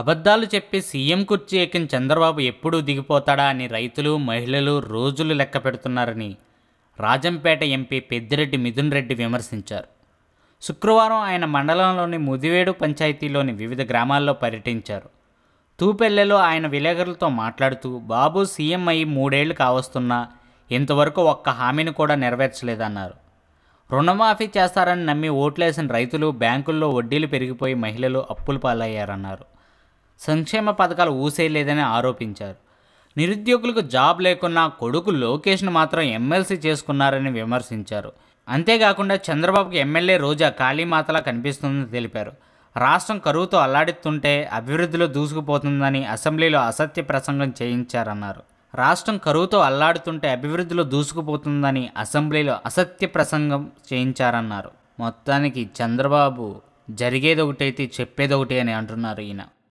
అబద్ధాలు చెప్పి సీఎం కుర్చీ ఎక్కిన చంద్రబాబు ఎప్పుడూ దిగిపోతాడా అని రైతులు మహిళలు రోజులు లెక్క పెడుతున్నారని రాజంపేట ఎంపీ పెద్దిరెడ్డి మిథున్ రెడ్డి విమర్శించారు శుక్రవారం ఆయన మండలంలోని ముదివేడు పంచాయతీలోని వివిధ గ్రామాల్లో పర్యటించారు తూపెల్లెలో ఆయన విలేకరులతో మాట్లాడుతూ బాబు సీఎం అయి మూడేళ్లు కావస్తున్నా ఇంతవరకు ఒక్క హామీని కూడా నెరవేర్చలేదన్నారు రుణమాఫీ చేస్తారని నమ్మి ఓట్లేసిన రైతులు బ్యాంకుల్లో వడ్డీలు పెరిగిపోయి మహిళలు అప్పులు పాలయ్యారన్నారు సంక్షేమ పథకాలు ఊసేయలేదని ఆరోపించారు నిరుద్యోగులకు జాబ్ లేకున్నా కొడుకు లోకేష్ను మాత్రం ఎమ్మెల్సీ చేసుకున్నారని విమర్శించారు అంతేకాకుండా చంద్రబాబుకి ఎమ్మెల్యే రోజా ఖాళీ మాతలా కనిపిస్తుందని తెలిపారు రాష్ట్రం కరువుతో అల్లాడుతుంటే అభివృద్ధిలో దూసుకుపోతుందని అసెంబ్లీలో అసత్య ప్రసంగం చేయించారన్నారు రాష్ట్రం కరువుతో అల్లాడుతుంటే అభివృద్ధిలో దూసుకుపోతుందని అసెంబ్లీలో అసత్య ప్రసంగం చేయించారన్నారు మొత్తానికి చంద్రబాబు జరిగేది ఒకటైతే చెప్పేది ఒకటి అని అంటున్నారు ఈయన